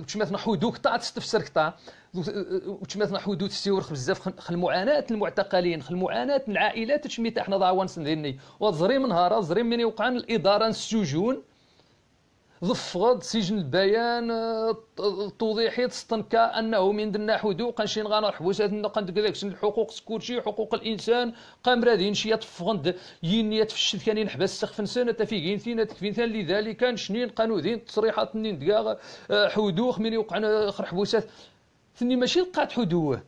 وش مثلا حدود قطاع تستفسر قطاع آه، وش مثلا حدود السيور بزاف خل معاناة المعتقلين خل معاناة العائلات تشميتا حنا ضعوان سنديني وزري من نهار ظري من يوقعن الإدارة السجون ضفغد سجن البيان التوضيحي آه، تستنكا انه من دنا حدو قنشين غنرحبوس قندك شن الحقوق كلشي حقوق الانسان قام رادين شي تفغند يني يتفشد كان ينحبس سخف نسان تفيقين ثين تكفين ثان لذلك شنين دين تصريحات نين دقاغ آه، حدوخ من يوقعنا آه، حبوسات ثني ماشي لقات حدوه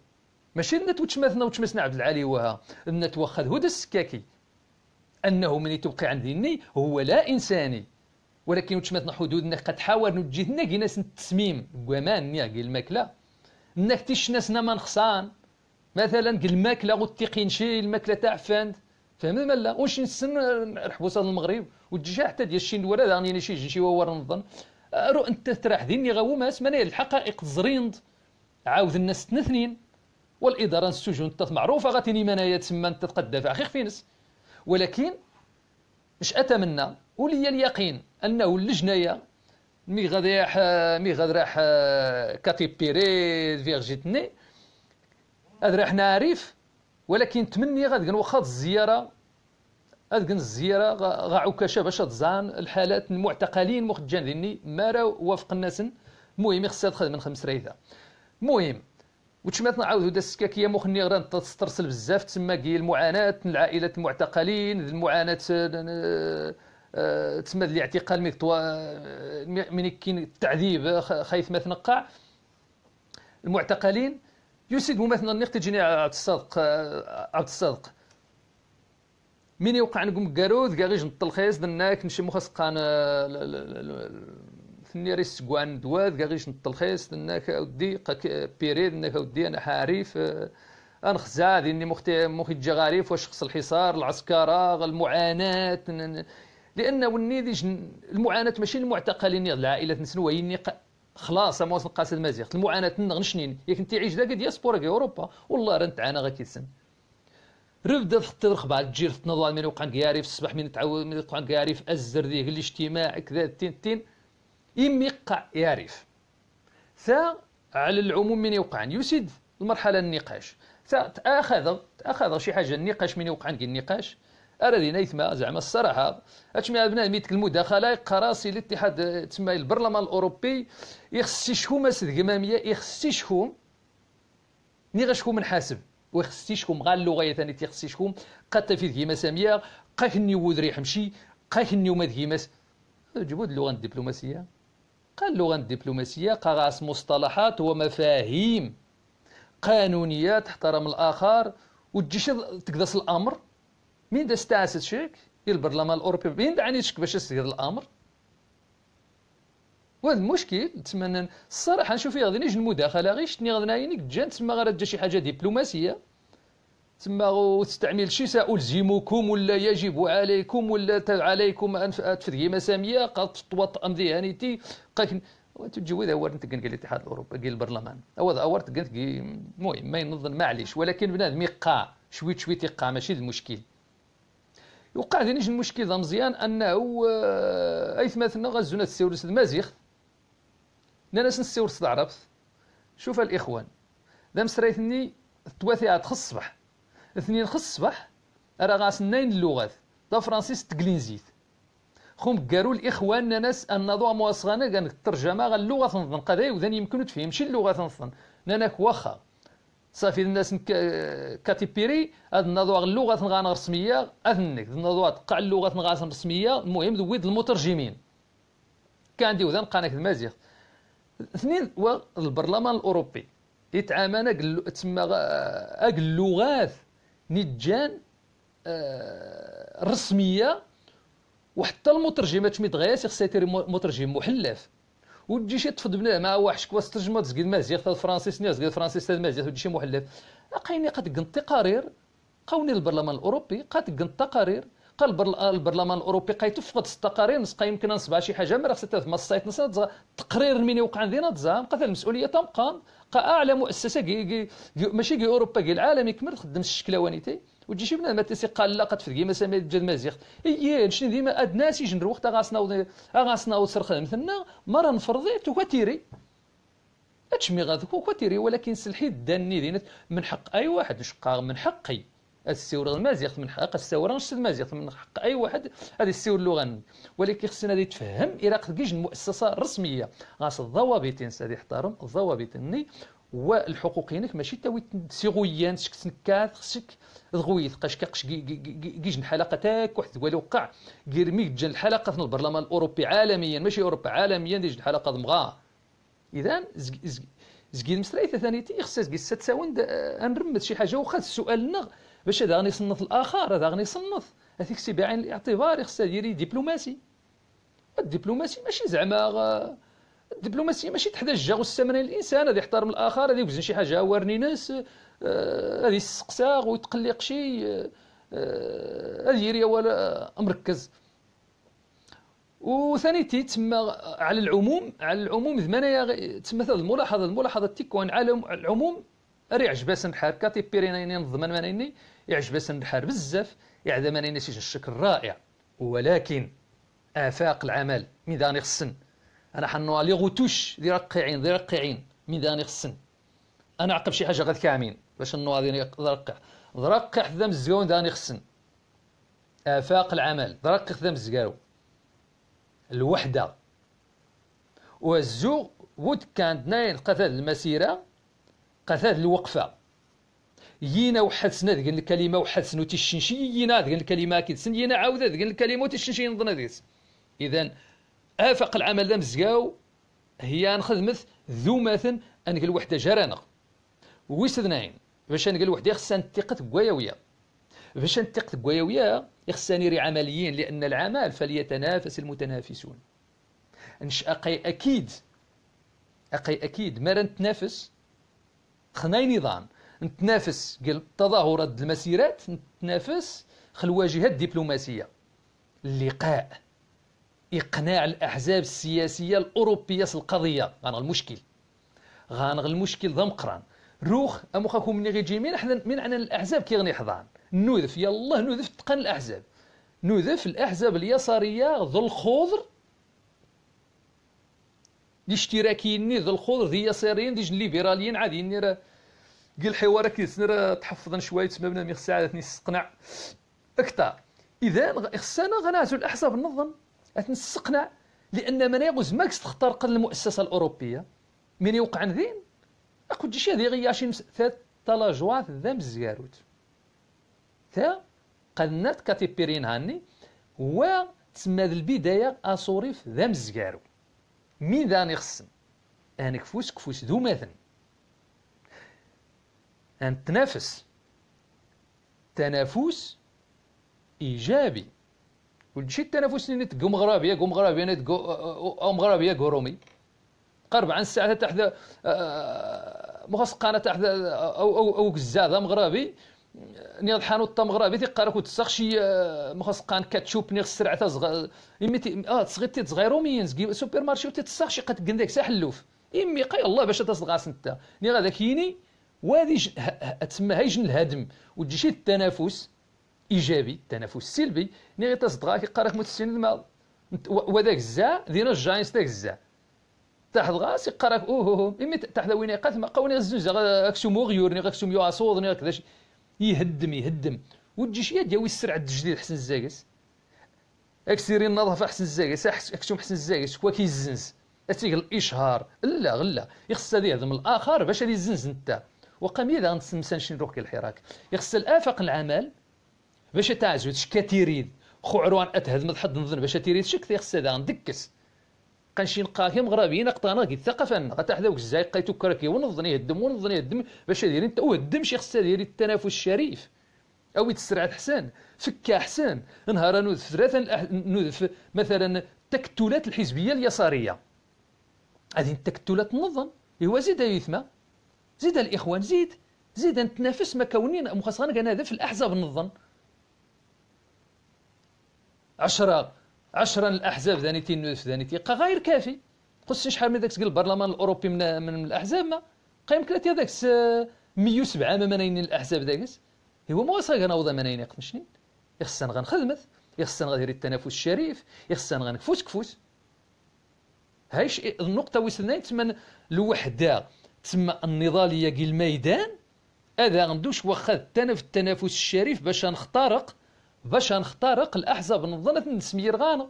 ماشي لنا توتشماثنا وتشمسنا عبد العالي وها لنا توخذ هدى السكاكي انه من يتبقي عن هو لا انساني ولكن حدود انك قد حاولنا تجيهنا كي ناس التسميم كوامان نيا كي الماكله تيش ناس ما نخصان مثلا كي الماكله غتيقي شي الماكله تاع فاند فهمت ملا واش نسن الحبوسه المغرب وتجي حتى ديال الشين ولا راني يعني شي جنشي وور نظن رو انت تراح ديني غاو ماس من الحقائق زريند عاود الناس تنثنين والاداره السجون تات معروفه غاتيني منايا تسمى انت تقدا في اخي فينس ولكن مش اتمنى ولي اليقين انه اللجنه مي غادي مي غادي راح بيري فيرجيتني هذا راح نعرف ولكن تمني غادي واخا الزياره هذيك الزياره عكاشه باش تزان الحالات المعتقلين مخجان ديني ما راه وافق الناس المهم خصها تخدم من خمس رايده المهم وتشمات نعاودو دا السكاكيه مخني غير تسترسل بزاف تسمى كي المعاناه العائلات المعتقلين المعاناه آه، تسمى الاعتقال من ملي كاين التعذيب آه، خايف ما تنقع المعتقلين يسد مثلا النيق تجيني عبد الصادق آه، عبد الصادق من يوقع نقوم كاروز كاع غير نطلخيس دناك نمشي مخص قان ثني ريس كوان دواد كاع غير نطلخيس دناك اودي بيري دناك اودي انا حريف انا ديني اني مختي مخي تجي غريف واش خص الحصار العسكره المعاناه لان والنيديج المعاناه ماشي المعتقلين العائله نسنوا هي خلاص ما وصل قاسد مزيخ المعاناه نغنشنين ياك انت عيش داك دياسبورا كي اوروبا والله راه نتعانى غا كيتسن حتى خطي تجي تجير النظام من وقع كياري في الصباح من تعاود من وقع كياري في الزر ذيك الاجتماع كذا تين تين إمي قع يعرف ثا على العموم من يوقع يسد المرحلة النقاش ثا تأخذ تأخذ شي حاجة النقاش من يوقع النقاش لي نيثما زعما الصراحه اتشمع بنادم يتكلموا المداخله قراسي الاتحاد تسمى البرلمان الاوروبي يخص سد كمامية يخصي شكون ني شكون نحاسب ويخصي شكون غا اللغه ثاني تيخصي يشكوم قد في ذي مساميه قاكني وذري حمشي قاكني وما ذي مس جبود اللغه الدبلوماسيه قال اللغه الدبلوماسيه قراص مصطلحات ومفاهيم قانونيه تحترم الاخر وتجيش تقدس الامر مين داش تاسس شيك البرلمان الأوروبي مين دا شك باش يصير الأمر وهذا المشكل نتمنى الصراحه نشوف غادي نجي المداخله غير شتني غادي نعينك جات تما غادي تجي شي حاجه دبلوماسيه تما وتستعمل شي سألزمكم ولا يجب عليكم ولا عليكم ان تفدي مساميه قد توطئ مذهانيتي قاك تجي وذا ورنت قال الاتحاد الاوروبي قال البرلمان ذا اورت قال المهم ما ينظن معليش ولكن بنادم يقع شويه شويه يقع ماشي المشكل يوقع دينيش المشكل ذا مزيان انه آه، ايث مثلنا غزونا تسيورس المازيخ ناناس نسيورس العربث شوف الاخوان ذا مسريتني تواثي عاد خص الصباح اثنين خص الصباح راه غاس ناين اللغات دا فرانسيس تكلينزيت خم قالوا الاخوان ان النظوة مواصغانا كان الترجمه غا اللغه تنظن قضايا وذن يمكن تفهم شي اللغه تنظن ناناك واخا صافي الناس كاتيبيري هذا النظوة اللغة غان رسمية اثنك النظوة تقع اللغة غان رسمية المهم ذويد المترجمين كان ديو ذن قناه المازيغ اثنين والبرلمان الاوروبي يتعامل تسمى اك اللغات نجان آه، رسميه وحتى المترجمات تميد غير سير مترجم محلف وتجي شي تفض بنادم مع واحد شكوا ترجمه تسقد مازيغ تاع الفرنسيس نياز قال الفرنسيس تاع مازيغ تجي شي محلف لقيني قد قنت تقارير قوني البرلمان الاوروبي قد قنت تقارير قال البرلمان الاوروبي قيتفقد التقارير نسقى يمكن نصبع شي حاجه ما خصها تما السايت تقرير من يوقع عندي تزام قتل المسؤوليه تمقام قا اعلى مؤسسه كي ماشي كي اوروبا كي العالم يكمل تخدم الشكل وانيتي وتجي شي بنادم تسي قال لا قد فرقي مسامي جد المزيخ اي شنو ديما اد ناس يجن الوقت غاصنا غاصنا سرخدم مثلنا مرة نفرضي توكاتيري اتشمي غاذك وكاتيري ولكن سلحي داني دينت من حق اي واحد نشقا من حقي السيور المازيغ من حق السور نشت المازيغ من حق اي واحد هذا السيور اللغة ولكن خصنا هذا يتفهم الى قد المؤسسه الرسميه رسمية الضوابط هذه احترم الضوابط والحقوق هناك ماشي تاوي سيغويان سك تنكات خصك ضغوي قاش كاقش كيجن حلقه تاك واحد الوالي وقع كيرميك جن الحلقه في البرلمان الاوروبي عالميا ماشي اوروبا عالميا ديجن حلقه ضمغا اذا زكي المسرايت ثاني تي خصها زكي ست ساوند آه، نرمد شي حاجه وخا السؤال نغ باش هذا غني يصنف الاخر هذا غني يصنف هذيك سي بعين الاعتبار خصها ديري دبلوماسي الدبلوماسي ماشي زعما آه، الدبلوماسيه ماشي تحتاج جا واستمرار الانسان هذا يحترم الاخر هذا يوزن شي حاجه ورني ناس آه، هذا يستقساغ ويتقلق شي آه، آه، هذا يري ولا مركز وثاني تي تما على العموم على العموم زمان تما الملاحظه الملاحظه تيكون على العموم راه عجباس نحار كاتي بيرينيني نضمن مانيني يعجباس نحار بزاف يعذا مانيني شي الشكل رائع ولكن افاق العمل ميدان خصن راح لي غوتوش ذي رقيعين ذي رقيعين داني خصن انا عقب شي حاجه غاد كامين باش نوالي ذرقع ذرقع ذم الزيون داني خصن افاق العمل ذرقع ذم الزكارو الوحده والزو ود كانت ناين قثاد المسيره قثاد الوقفه يينا وحد سنة ذيك الكلمة وحد سنة تشنشي يينا ذيك الكلمة كي تسن يينا عاودة ذيك الكلمة وتشنشي نظن ذيك إذا افق العمل ذا مزقاو هي نخدمت ذو مثن انك وحده جرانا ويس اثنين باش انك وحده خصها نتيقت بوايا ويا باش نتيقت بوايا ويا خصها عمليين لان العمل فليتنافس المتنافسون انش اقي اكيد اقي اكيد ما نتنافس خناي نظام نتنافس قال تظاهرات المسيرات نتنافس خل الواجهه الدبلوماسيه اللقاء اقناع الاحزاب السياسيه الاوروبيه القضيه غنغ المشكل غنغ المشكل ضم قران روخ ام خاكو من غيجي من حنا من عنا الاحزاب غني حضان نوذف يالله نوذف تقن الاحزاب نوذف الاحزاب اليساريه ذو الخضر الاشتراكيين ذو الخضر ذي يساريين ذي الليبراليين عادي نير قال الحوار كيس نرى تحفظن شويه تسمى بنا ميخ ساعات نستقنع اكثر اذا خصنا غنعزو الاحزاب النظم تنسقنا لان من يغز ماكس تختار تخترق المؤسسه الاوروبيه من يوقع ذين اكو جيش هذه غياشي ثلاث تلاجوات ذم الزياروت تا قنات كاتي بيرين هاني و تسمى البداية أصوريف ذم الزيارو مين ذاني خصم أنا كفوس كفوس ذو مثل أن تنافس تنافس إيجابي وتجي التنافس نيت كو مغربيه قوم مغربيه نيت او مغربيه قرومي قرب عن الساعه تحت مخص قناه تحت او او او كزاده مغربي نيض حانوت مغربي تيقارك شي مخص قان كاتشوب نيغ السرعه تزغ امي تي اه تصغي تي تزغيرو مين سوبر مارشي شي قد كندك ساحلوف امي قاي الله باش تصغاس انت ني غاداك يني وادي تسمى هيجن الهدم وتجي التنافس ايجابي التنافس سلبي ني غير تصدقها قراك متسن الماضي وذاك الزا دينا الجاينس ذاك الزا تحت الغاس يقراك اوه اوه اما تحت وين يقات ما قوني الزوز اكسوم غيورني اكسوم يو اسوضني كذا يهدم يهدم وتجي شي ديال السرعه التجديد حسن الزاكس اكسيري النظافه حسن الزاكس اكسوم حسن الزاكس كوا كيزنز اتيك الاشهار لا غلا يخص هذا يهضم الاخر باش هذه الزنز نتا وقام اذا غنسمسان شنو نروح كي الحراك يخص الافاق العمل باش تعجبت شكا تيريد خو عروان اتهد مضحد نظن باش تيريد شك ثيخ هذا ندكس قنشي نقاهي مغربيين قطانا كي الثقافه لنا غتا حداوك الزاي قيتو كركي ونظن يهدم ونظن يهدم باش يدير انت وهدم شي خصها ديري التنافس الشريف او يتسرع الحسن فكا حسن نهار نوذ ثلاثه نوذ مثلا التكتلات الحزبيه اليساريه هذه التكتلات نظن هو زيد يثما زيد الاخوان زيد زيد نتنافس ما كونين مخصصا انا في الاحزاب نظن 10 10 الاحزاب نوس ثاني تيبقى غير كافي قص شحال من ذاك البرلمان الاوروبي من, من الاحزاب ما قيم تي هذاك 107 ما منين الاحزاب ذاك هو مواصل وضع منين يقمشني يخصنا غنخدمت يخصنا غندير التنافس الشريف يخصنا غنكفوت كفوس هايش النقطه وصلنا تما الوحده تسمى النضاليه ديال الميدان هذا غندوش واخا التنف التنافس الشريف باش نخترق باش نخترق الاحزاب نظن نسمير غانا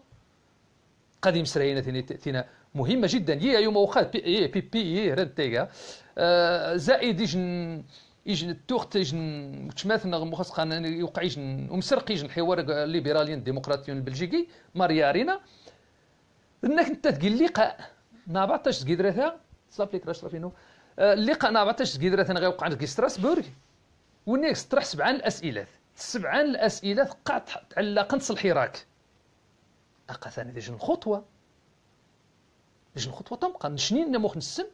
قديم سراينا تينا مهمه جدا هي يوم وقت بي اي بي بي اي رد تيغا آه زائد يجن يجن التوخت يجن تشماثنا مخص خان يعني يوقع يجن ومسرق يجن حوار ليبراليين ديمقراطيون البلجيكي ماريا رينا انك انت تقول لقاء نابعتاش تقدرتها صافي ليك راش رافينو آه، اللقاء نابعتاش تقدرتها غيوقع عندك ستراسبورغ ونيك طرح سبعه الاسئله سبعان الأسئلة تقع تعلق نص الحراك أقا ثاني ديجن الخطوة ديجن الخطوة تمقى نشنين مخ نسم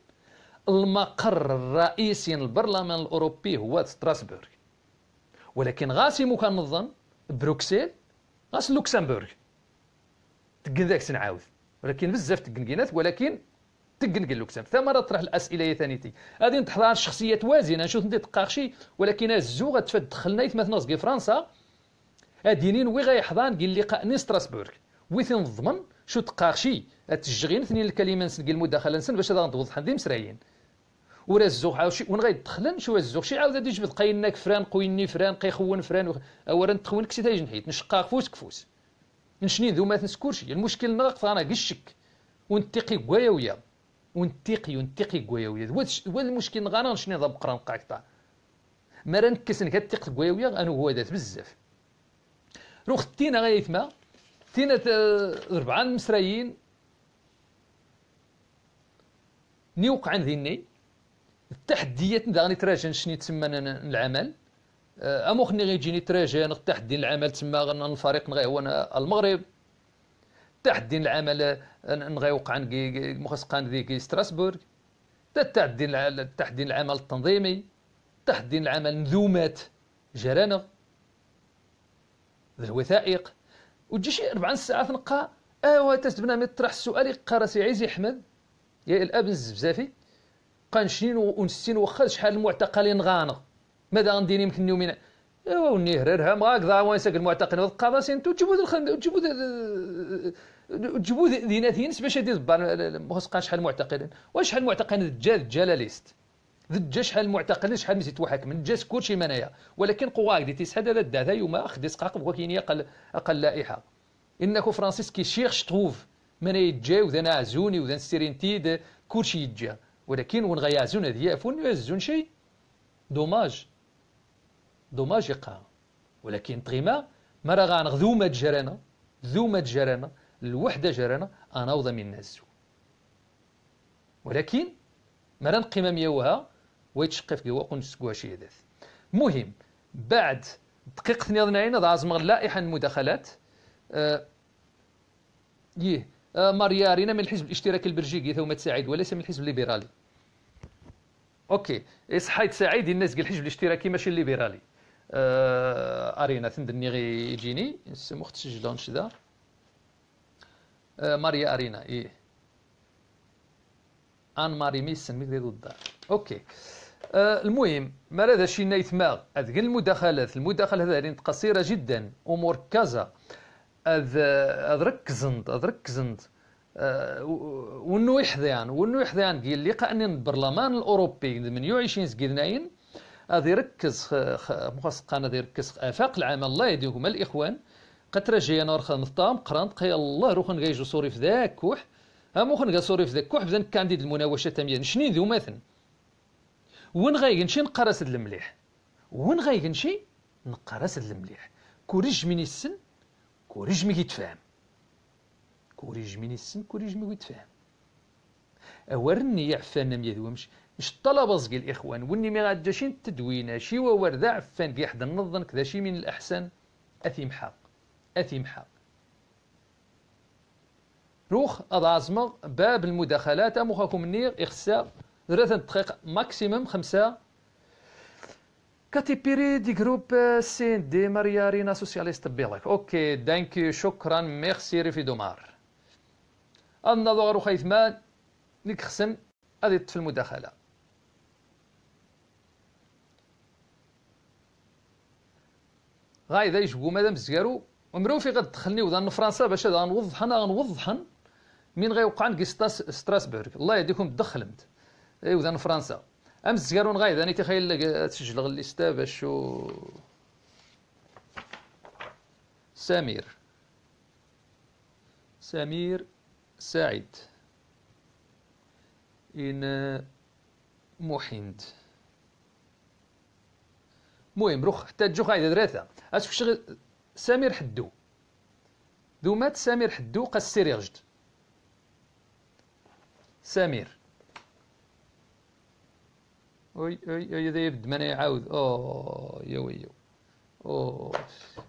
المقر الرئيسي للبرلمان الأوروبي هو ستراسبورغ ولكن غاسي مكان نظن بروكسيل غاس لوكسمبورغ تقن ذاك سنعاود ولكن بزاف تقن ولكن تقنقل ثم ثمرة طرح الأسئلة يا ثانيتي غادي نتحضر شخصية وازنة نشوف انت تقاخشي ولكن الزو غتفاد دخلنا يتمثل نص فرنسا ادينين وي غيحضان قال لقاء ني ستراسبورغ فين نضمن شو تقاخشي تجغين ثنين الكلمه نسن قال المداخله نسن باش هذا نضبط حندي مسرايين ورا الزوغ عاوشي وين غيدخلن شو الزوغ شي عاود يجبد قاينك فران قويني فران قيخون فران وخ... اولا تخون كسي تاج نحيت نشقاق فوس كفوس نشني ذو ما تنسكرشي المشكل نغق فانا قشك ونتقي قوايا وياه ونتيقي ونتيقي كوايويا هو المشكل غانا شنو ضرب قران قاكتا ما راه نكسن كتيق ويا انا هو ذات بزاف روخ تينا غير تما تينا ربعة المسرايين نيوق عن ذيني التحديات ندا غني تراجن شني تسمى العمل آه، اموخني غيجيني تراجن التحدي العمل تما الفريق غير هو المغرب تعدين العمل نغيوق مخص قان ذيك ستراسبورغ تعدين تعدين العمل التنظيمي تعدين العمل نذومات جرانغ ذا الوثائق شي ربع ساعة تنقى اوا تسبنا طرح السؤال يلقى راسي عيزي احمد يا الاب الزفزافي بقى شنين ونسين واخا شحال المعتقلين غانا ماذا غندير يمكن يومين ايوا وني هررها ما هكذا وين ساك المعتقلين سين تجيبوا تجيبوا جيبوا دينات باش يدير البان خص شحال معتقلين واش شحال معتقلين الدجال الجلاليست دجا شحال معتقلين شحال مزيت واحد من جاس كلشي منايا ولكن قواعد دي تيس هذا الدا هذا يوم اخ سقاق بغا كاين اقل اقل لائحه انكو فرانسيس كي كيشيرش تروف من يتجا وذا نعزوني وذا سيرينتيد كلشي يتجا ولكن وين غيعزون هذيا فون يعزون شي دوماج دوماج يقع ولكن تغيما ما راه غنغذو ما تجرانا ذو ما تجرانا الوحدة جرانا أناوض من الناس ولكن مران قيمة ميوها ويتشقف قوة قنسقوا شي هذا مهم بعد دقيقة ثنيض عين ضع زمغ لائحة المداخلات آه يه آه ماريا رينا من الحزب الاشتراكي البلجيكي ثومة سعيد وليس من الحزب الليبرالي اوكي صحيت سعيد الناس قال الحزب الاشتراكي ماشي الليبرالي آه ارينا ثندني غي يجيني نسمو اختي سجلون شذا ماريا أرينا إيه أن ماري ميسن مي ضد أوكي المهم ما هذا شي نايت ما هذه المداخلات المداخلة هذه قصيرة جدا ومركزة أذ أذ ركزنت أذ ركزنت ونو يحذان ونو يحذان قال لقاء البرلمان الأوروبي من يعيشين 20 سكيدناين هذا يركز مخصص هذا يركز افاق العمل الله يهديكم الاخوان قطره جاي انا رخا نطام قران قيا الله روخن غايجو صوري في ذاك كوح ها موخن غا صوري في ذاك كوح بدا كانديد المناوشه تاميا شني ذو مثلا وين نقرا نقرس المليح وين نقرا نقرس المليح كوريج من السن كوريج مي يتفاهم كوريج من السن كوريج مي يتفاهم اورني عفانا ميا مش مش طلب زكي الاخوان وني ما غادشين تدوينا شي وورد عفان كي حد نظن كذا شي من الاحسن اثيم اثيمحا أثمحة روخ أضع باب المداخلات أمخاكم النير إخساء ثلاثة دقيقة ماكسيموم خمسة كاتي بيري دي جروب سين دي ماريا رينا سوسياليست بيلك اوكي دانكي شكرا ميرسي ريفي دومار النظر خيثمان نيك خسم هذه في المداخلة غاي ذا يشبو مادام زيارو ومرو في غتدخلني وذان فرنسا باش هذا غنوضح انا غنوضح من غيوقع نكي ستراسبورغ الله يهديكم انت اي وذان فرنسا امس الزكارون غايد انا تخيل تسجل غليستا باش باش سمير سمير سعيد إن محمد المهم روح حتى تجو قاعدة دراتها اش شغل سمير حدو ذو مات سمير حدو قا السير يغجد سمير وي وي وي ذا يبد من يعاود اوه يو يو اوه